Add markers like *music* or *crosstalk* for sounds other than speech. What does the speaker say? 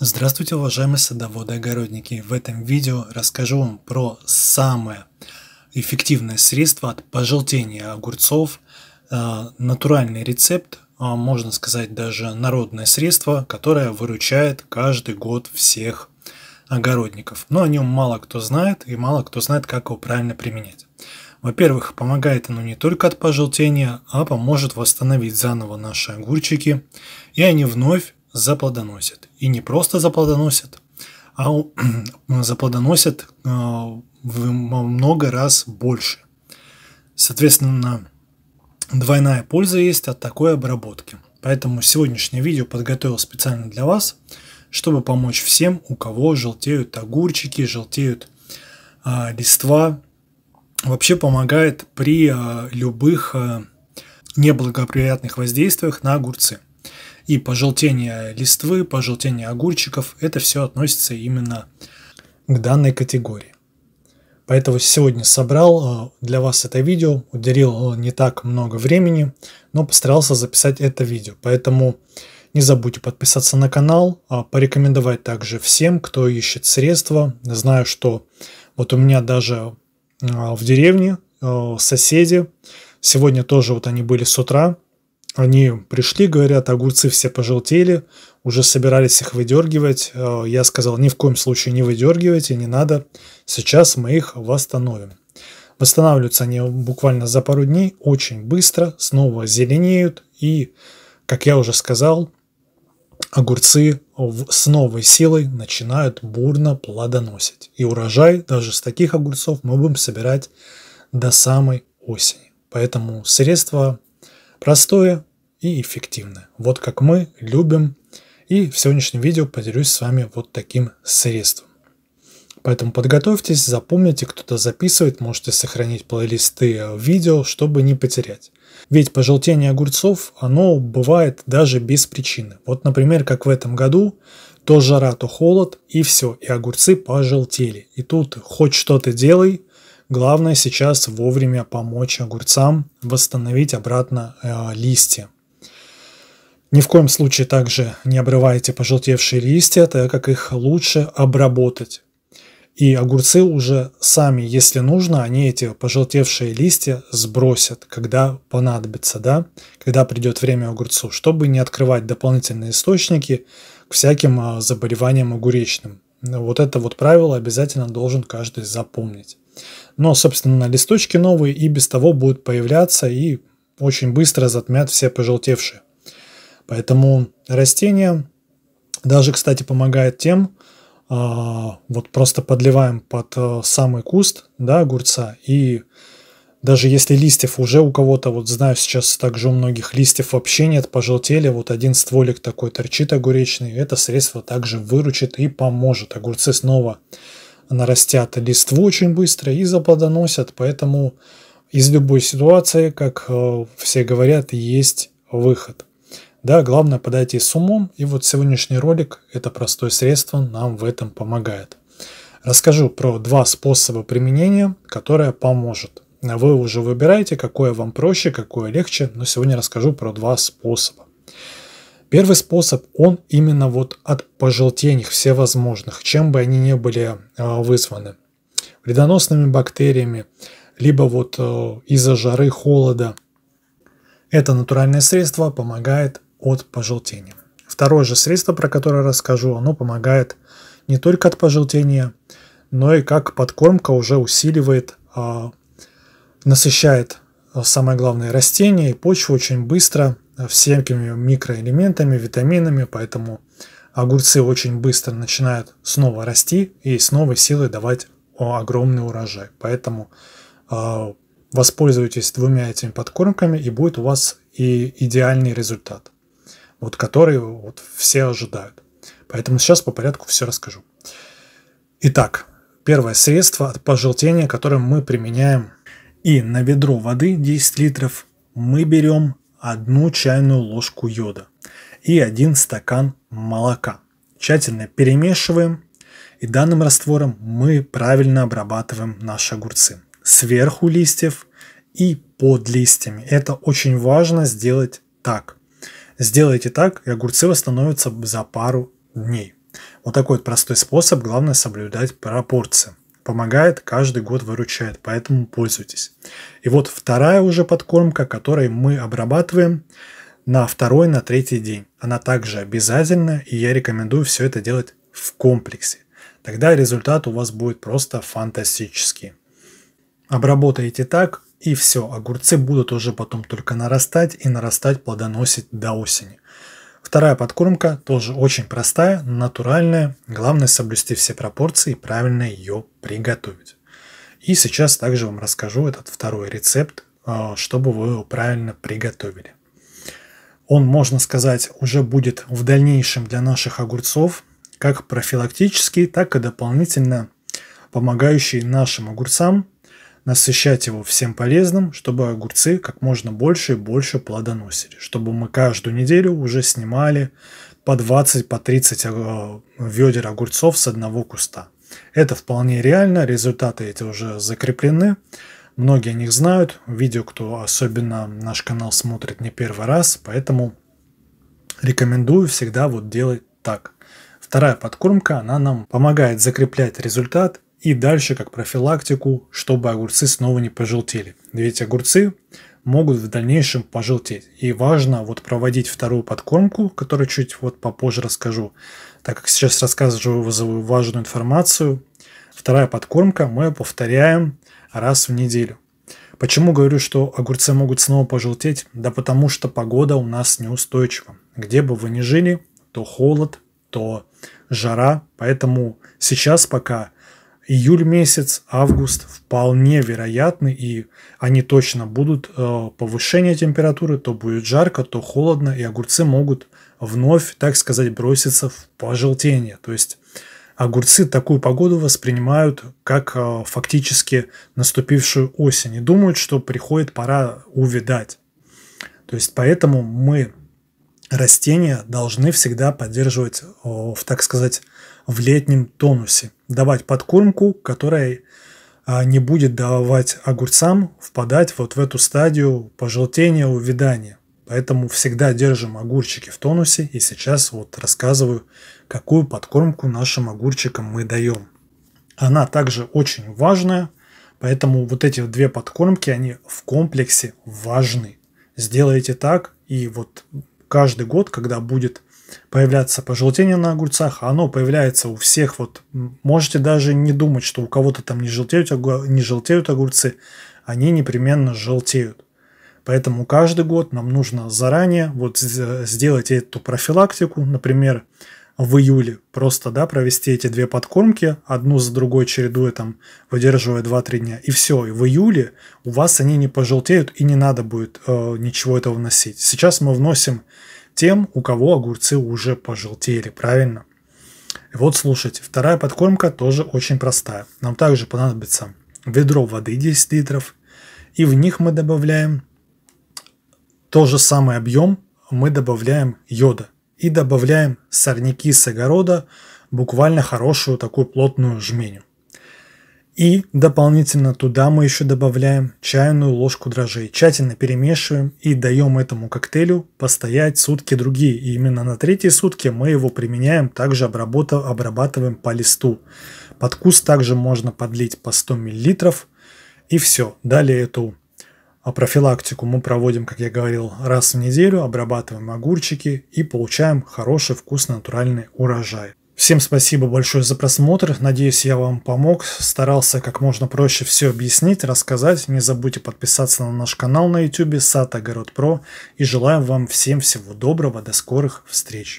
Здравствуйте, уважаемые садоводы и огородники! В этом видео расскажу вам про самое эффективное средство от пожелтения огурцов. Э, натуральный рецепт, а, можно сказать даже народное средство, которое выручает каждый год всех огородников. Но о нем мало кто знает и мало кто знает, как его правильно применять. Во-первых, помогает оно не только от пожелтения, а поможет восстановить заново наши огурчики, и они вновь заплодоносят. И не просто заплодоносят, а *clears throat* заплодоносят э, в много раз больше. Соответственно, двойная польза есть от такой обработки. Поэтому сегодняшнее видео подготовил специально для вас, чтобы помочь всем, у кого желтеют огурчики, желтеют э, листва. Вообще помогает при э, любых э, неблагоприятных воздействиях на огурцы. И пожелтение листвы, пожелтение огурчиков, это все относится именно к данной категории. Поэтому сегодня собрал э, для вас это видео, уделил э, не так много времени, но постарался записать это видео. Поэтому не забудьте подписаться на канал, а порекомендовать также всем, кто ищет средства. Знаю, что вот у меня даже э, в деревне соседи, сегодня тоже вот они были с утра, они пришли, говорят, огурцы все пожелтели, уже собирались их выдергивать. Э, я сказал, ни в коем случае не выдергивайте, не надо. Сейчас мы их восстановим. Восстанавливаются они буквально за пару дней, очень быстро, снова зеленеют. И, как я уже сказал, огурцы с новой силой начинают бурно плодоносить. И урожай даже с таких огурцов мы будем собирать до самой осени. Поэтому средство простое, и эффективны. Вот как мы любим. И в сегодняшнем видео поделюсь с вами вот таким средством. Поэтому подготовьтесь, запомните, кто-то записывает, можете сохранить плейлисты видео, чтобы не потерять. Ведь пожелтение огурцов, оно бывает даже без причины. Вот, например, как в этом году, то жара, то холод, и все, и огурцы пожелтели. И тут хоть что-то делай, главное сейчас вовремя помочь огурцам восстановить обратно э, листья. Ни в коем случае также не обрывайте пожелтевшие листья, так как их лучше обработать. И огурцы уже сами, если нужно, они эти пожелтевшие листья сбросят, когда понадобится, да, когда придет время огурцу, чтобы не открывать дополнительные источники к всяким а, заболеваниям огуречным. Вот это вот правило обязательно должен каждый запомнить. Но, собственно, листочки новые и без того будут появляться и очень быстро затмят все пожелтевшие. Поэтому растение даже, кстати, помогает тем, а, вот просто подливаем под э, самый куст, да, огурца, и даже если листьев уже у кого-то, вот знаю сейчас также у многих листьев вообще нет, пожелтели, вот один стволик такой торчит огуречный, это средство также выручит и поможет. Огурцы снова нарастят листву очень быстро и заплодоносят, поэтому из любой ситуации, как э, все говорят, есть выход. Да, главное подойти с умом, и вот сегодняшний ролик, это простое средство, нам в этом помогает. Расскажу про два способа применения, которое поможет. Вы уже выбираете, какое вам проще, какое легче, но сегодня расскажу про два способа. Первый способ, он именно вот от пожелтений всевозможных, чем бы они ни были а, вызваны. Вредоносными бактериями, либо вот э, из-за жары, холода. Это натуральное средство помогает от пожелтения. Второе же средство, про которое расскажу, оно помогает не только от пожелтения, но и как подкормка уже усиливает, а, насыщает а, самое главное растение и почву очень быстро а, всеми микроэлементами, витаминами, поэтому огурцы очень быстро начинают снова расти и с новой силой давать огромный урожай. Поэтому воспользуйтесь двумя этими подкормками и будет у вас и идеальный результат вот которые вот все ожидают. Поэтому сейчас по порядку все расскажу. Итак, первое средство от пожелтения, которое мы применяем. И на ведро воды 10 литров мы берем одну чайную ложку йода и один стакан молока. Тщательно перемешиваем, и данным раствором мы правильно обрабатываем наши огурцы. Сверху листьев и под листьями. Это очень важно сделать так. Сделайте так, и огурцы восстановятся за пару дней. Вот такой вот простой способ, главное соблюдать пропорции. Помогает, каждый год выручает, поэтому пользуйтесь. И вот вторая уже подкормка, которой мы обрабатываем на второй, на третий день. Она также обязательна, и я рекомендую все это делать в комплексе. Тогда результат у вас будет просто фантастический. Обработайте так, и все, огурцы будут уже потом только нарастать и нарастать, плодоносить до осени. Вторая подкормка тоже очень простая, натуральная. Главное соблюсти все пропорции и правильно ее приготовить. И сейчас также вам расскажу этот второй рецепт, а, чтобы вы его правильно приготовили. Он, можно сказать, уже будет в дальнейшем для наших огурцов как профилактический, так и дополнительно помогающий нашим огурцам насыщать его всем полезным, чтобы огурцы как можно больше и больше плодоносили, чтобы мы каждую неделю уже снимали по 20, по 30 э, ведер огурцов с одного куста. Это вполне реально, результаты эти уже закреплены. Многие о них знают, видео, кто особенно наш канал смотрит не первый раз, поэтому рекомендую всегда вот делать так. Вторая подкормка, она нам помогает закреплять результат и дальше как профилактику, чтобы огурцы снова не пожелтели. Ведь огурцы могут в дальнейшем пожелтеть. И важно вот проводить вторую подкормку, которую чуть вот попозже расскажу, так как сейчас рассказываю важную информацию. Вторая подкормка мы повторяем раз в неделю. Почему говорю, что огурцы могут снова пожелтеть? Да потому что погода у нас неустойчива. Где бы вы ни жили, то холод, то жара. Поэтому сейчас пока июль месяц, август вполне вероятны, и они точно будут э, повышение температуры, то будет жарко, то холодно, и огурцы могут вновь, так сказать, броситься в пожелтение. То есть огурцы такую погоду воспринимают как э, фактически наступившую осень и думают, что приходит пора увидать. То есть поэтому мы растения должны всегда поддерживать, в, так сказать, в летнем тонусе, давать подкормку, которая не будет давать огурцам впадать вот в эту стадию пожелтения, увядания. Поэтому всегда держим огурчики в тонусе. И сейчас вот рассказываю, какую подкормку нашим огурчикам мы даем. Она также очень важная, поэтому вот эти две подкормки, они в комплексе важны. Сделайте так, и вот каждый год, когда будет появляться пожелтение на огурцах, а оно появляется у всех. Вот можете даже не думать, что у кого-то там не желтеют, не желтеют огурцы, они непременно желтеют. Поэтому каждый год нам нужно заранее вот сделать эту профилактику, например, в июле. Просто, да, провести эти две подкормки, одну за другой чередуя, там, выдерживая 2-3 дня. И все, и в июле у вас они не пожелтеют, и не надо будет э, ничего этого вносить. Сейчас мы вносим тем, у кого огурцы уже пожелтели, правильно? И вот слушайте, вторая подкормка тоже очень простая. Нам также понадобится ведро воды 10 литров, и в них мы добавляем тот же самый объем, мы добавляем йода и добавляем сорняки с огорода, буквально хорошую такую плотную жменю. И дополнительно туда мы еще добавляем чайную ложку дрожжей. Тщательно перемешиваем и даем этому коктейлю постоять сутки другие. И именно на третьи сутки мы его применяем, также обрабатываем по листу. Под кус также можно подлить по 100 мл. И все. Далее эту а профилактику мы проводим, как я говорил, раз в неделю, обрабатываем огурчики и получаем хороший вкусный натуральный урожай. Всем спасибо большое за просмотр. Надеюсь, я вам помог. Старался как можно проще все объяснить, рассказать. Не забудьте подписаться на наш канал на YouTube Сад Огород Про. И желаю вам всем всего доброго. До скорых встреч.